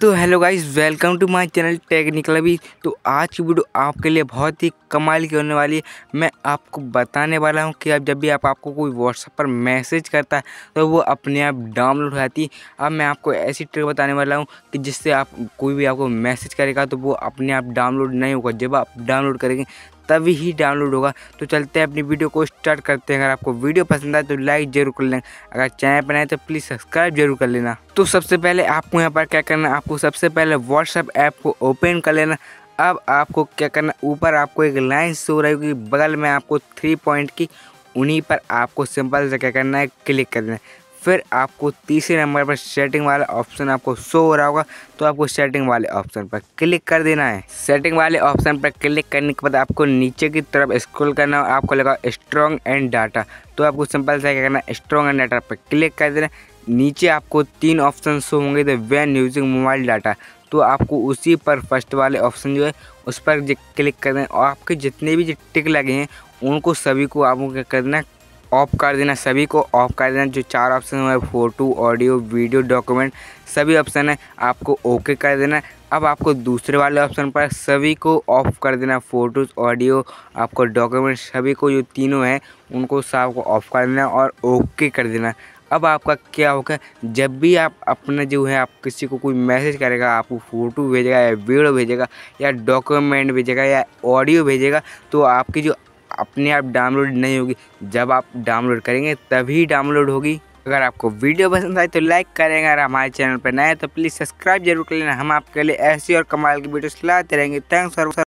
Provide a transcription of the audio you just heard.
तो hello guys welcome to my channel technical अभी तो आज की वीडियो आपके लिए बहुत ही कमाल की होने वाली है मैं आपको बताने वाला हूं कि अब जब भी आप आपको कोई व्हाट्सअप पर मैसेज करता है तो वो अपने आप डाउनलोड हो जाती है अब मैं आपको ऐसी ट्रिक बताने वाला हूं कि जिससे आप कोई भी आपको मैसेज करेगा तो वो अपने आप डाउनलोड नहीं होगा जब आप डाउनलोड करेंगे तभी ही डाउनलोड होगा तो चलते हैं अपनी वीडियो को स्टार्ट करते हैं अगर आपको वीडियो पसंद आए तो लाइक जरूर कर लें अगर चैनल पर आए तो प्लीज़ सब्सक्राइब जरूर कर लेना तो सबसे पहले आपको यहाँ पर क्या करना आपको सबसे पहले व्हाट्सएप ऐप को ओपन कर लेना अब आपको क्या करना ऊपर आपको एक लाइन शो रही होगी बगल में आपको थ्री पॉइंट की उन्हीं पर आपको सिंपल से क्या करना है क्लिक कर देना फिर आपको तीसरे नंबर पर सेटिंग वाला ऑप्शन आपको शो हो रहा होगा तो आपको सेटिंग वाले ऑप्शन पर क्लिक कर देना है सेटिंग वाले ऑप्शन पर क्लिक करने के बाद आपको नीचे की तरफ स्क्रॉल करना है आपको लगा स्ट्रॉन्ग एंड डाटा तो आपको सिंपल सा क्या करना है स्ट्रॉन्ग एंड डाटा पर क्लिक कर देना नीचे आपको तीन ऑप्शन शो होंगे the when using mobile data तो आपको उसी पर फर्स्ट वाले ऑप्शन जो है उस पर क्लिक कर देना और आपके जितने भी टिक लगे हैं उनको सभी को आपको क्या करना ऑफ कर देना सभी को ऑफ कर देना जो चार ऑप्शन हुआ है फ़ोटो ऑडियो वीडियो डॉक्यूमेंट सभी ऑप्शन है आपको ओके कर देना अब आपको दूसरे वाले ऑप्शन पर सभी को ऑफ कर देना फ़ोटोज़ ऑडियो आपको डॉक्यूमेंट सभी को जो तीनों हैं उनको सबको ऑफ कर देना और ओके कर देना अब आपका क्या होगा जब भी आप अपना जो है आप किसी को कोई मैसेज करेगा आपको फ़ोटो भेजेगा या वीडियो भेजेगा या डॉक्यूमेंट भेजेगा या ऑडियो भेजेगा तो आपकी जो अपने आप डाउनलोड नहीं होगी जब आप डाउनलोड करेंगे तभी डाउनलोड होगी अगर आपको वीडियो पसंद आए तो लाइक करें अगर हमारे चैनल पर नए तो प्लीज़ सब्सक्राइब जरूर कर लेना हम आपके लिए ऐसी और कमाल की वीडियोस लाते रहेंगे थैंक्स फॉर